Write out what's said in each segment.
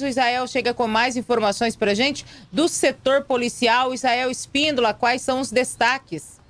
O Israel chega com mais informações para gente do setor policial. Israel Espíndola, quais são os destaques?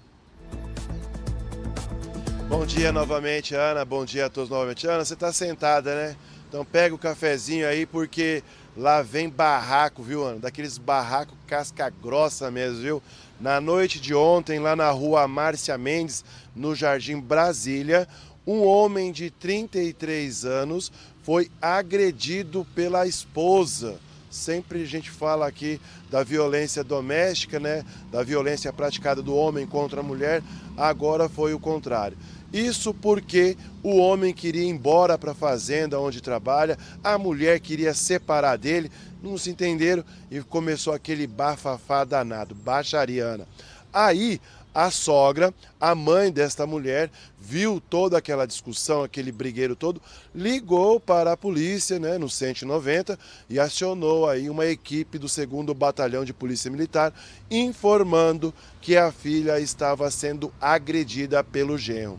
Bom dia novamente, Ana. Bom dia a todos novamente. Ana, você está sentada, né? Então pega o cafezinho aí, porque lá vem barraco, viu, Ana? Daqueles barracos casca grossa mesmo, viu? Na noite de ontem, lá na rua Márcia Mendes, no Jardim Brasília, um homem de 33 anos foi agredido pela esposa. Sempre a gente fala aqui da violência doméstica, né? Da violência praticada do homem contra a mulher. Agora foi o contrário. Isso porque o homem queria ir embora para a fazenda onde trabalha, a mulher queria separar dele, não se entenderam e começou aquele bafafá danado, baixariana. Aí a sogra, a mãe desta mulher, viu toda aquela discussão, aquele brigueiro todo, ligou para a polícia, né, no 190, e acionou aí uma equipe do 2 Batalhão de Polícia Militar, informando que a filha estava sendo agredida pelo genro.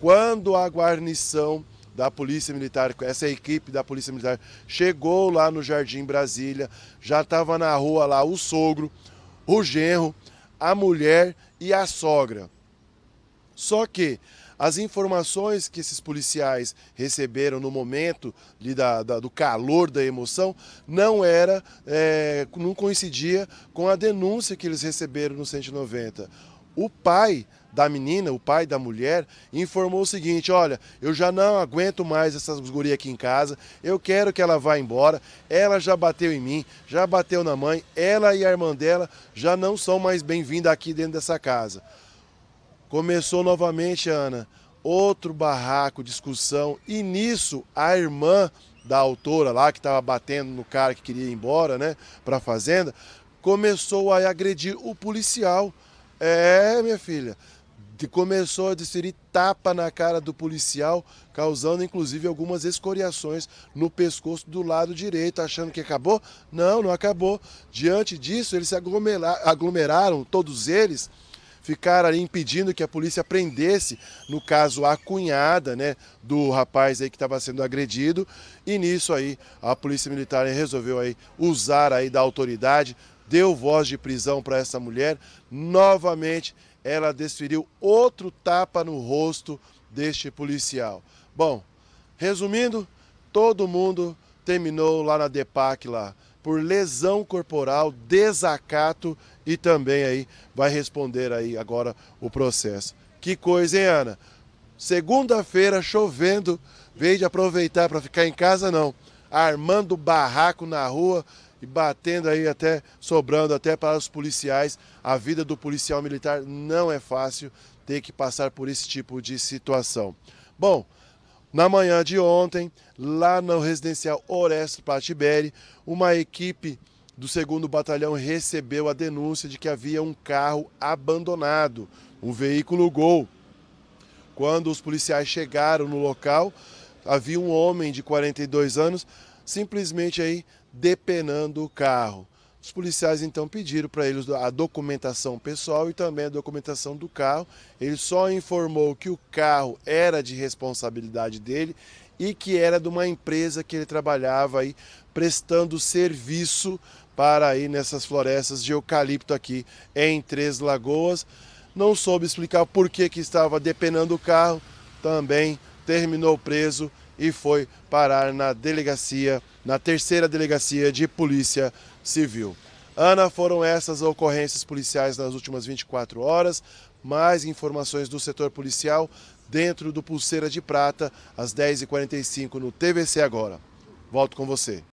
Quando a guarnição da Polícia Militar, essa equipe da Polícia Militar chegou lá no Jardim Brasília, já estava na rua lá o sogro, o genro, a mulher e a sogra. Só que as informações que esses policiais receberam no momento de, da, da, do calor da emoção não era, é, não coincidia com a denúncia que eles receberam no 190. O pai da menina, o pai da mulher, informou o seguinte: olha, eu já não aguento mais essas gurias aqui em casa, eu quero que ela vá embora. Ela já bateu em mim, já bateu na mãe, ela e a irmã dela já não são mais bem-vindas aqui dentro dessa casa. Começou novamente, Ana, outro barraco, discussão, e nisso a irmã da autora lá, que estava batendo no cara que queria ir embora, né, para a fazenda, começou a agredir o policial é, minha filha. Começou a desferir tapa na cara do policial, causando inclusive algumas escoriações no pescoço do lado direito, achando que acabou? Não, não acabou. Diante disso, eles se aglomeraram, todos eles, ficaram ali impedindo que a polícia prendesse, no caso, a cunhada né, do rapaz aí que estava sendo agredido. E nisso aí, a polícia militar resolveu aí usar aí da autoridade deu voz de prisão para essa mulher, novamente ela desferiu outro tapa no rosto deste policial. Bom, resumindo, todo mundo terminou lá na DEPAC lá por lesão corporal, desacato e também aí vai responder aí agora o processo. Que coisa, hein, Ana? Segunda-feira chovendo, veio de aproveitar para ficar em casa não, armando barraco na rua e batendo aí até sobrando até para os policiais. A vida do policial militar não é fácil ter que passar por esse tipo de situação. Bom, na manhã de ontem, lá no residencial Orestes Patiberi uma equipe do 2 Batalhão recebeu a denúncia de que havia um carro abandonado, um veículo Gol. Quando os policiais chegaram no local, havia um homem de 42 anos simplesmente aí depenando o carro. Os policiais então pediram para eles a documentação pessoal e também a documentação do carro. Ele só informou que o carro era de responsabilidade dele e que era de uma empresa que ele trabalhava aí prestando serviço para aí nessas florestas de eucalipto aqui em Três Lagoas. Não soube explicar por que, que estava depenando o carro, também terminou preso e foi parar na delegacia, na terceira delegacia de polícia civil. Ana, foram essas ocorrências policiais nas últimas 24 horas. Mais informações do setor policial dentro do Pulseira de Prata, às 10h45 no TVC Agora. Volto com você.